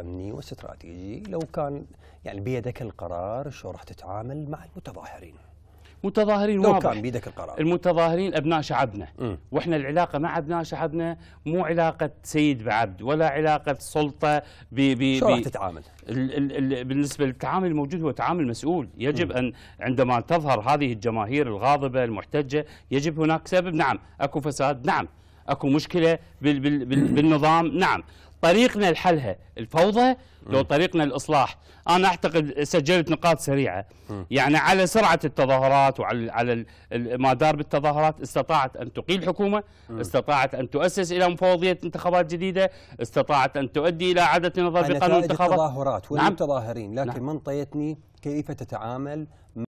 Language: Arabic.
امني واستراتيجي لو كان يعني بيدك القرار شو راح تتعامل مع المتظاهرين متظاهرين لو واضح كان بيدك القرار المتظاهرين ابناء شعبنا م. واحنا العلاقه مع ابناء شعبنا مو علاقه سيد بعبد ولا علاقه سلطه ب ب شو راح تتعامل؟ ال ال بالنسبه للتعامل الموجود هو تعامل مسؤول، يجب م. ان عندما تظهر هذه الجماهير الغاضبه المحتجه يجب هناك سبب، نعم، اكو فساد، نعم، اكو مشكله بال بال بالنظام، نعم، طريقنا لحلها الفوضى لو طريقنا الاصلاح انا اعتقد سجلت نقاط سريعه يعني على سرعه التظاهرات وعلى على ما دار بالتظاهرات استطاعت ان تقيل حكومه استطاعت ان تؤسس الى مفوضيه انتخابات جديده استطاعت ان تؤدي الى اعاده نظر في قانون الانتخابات التظاهرات نعم. والمتظاهرين لكن نعم. من طيتني كيف تتعامل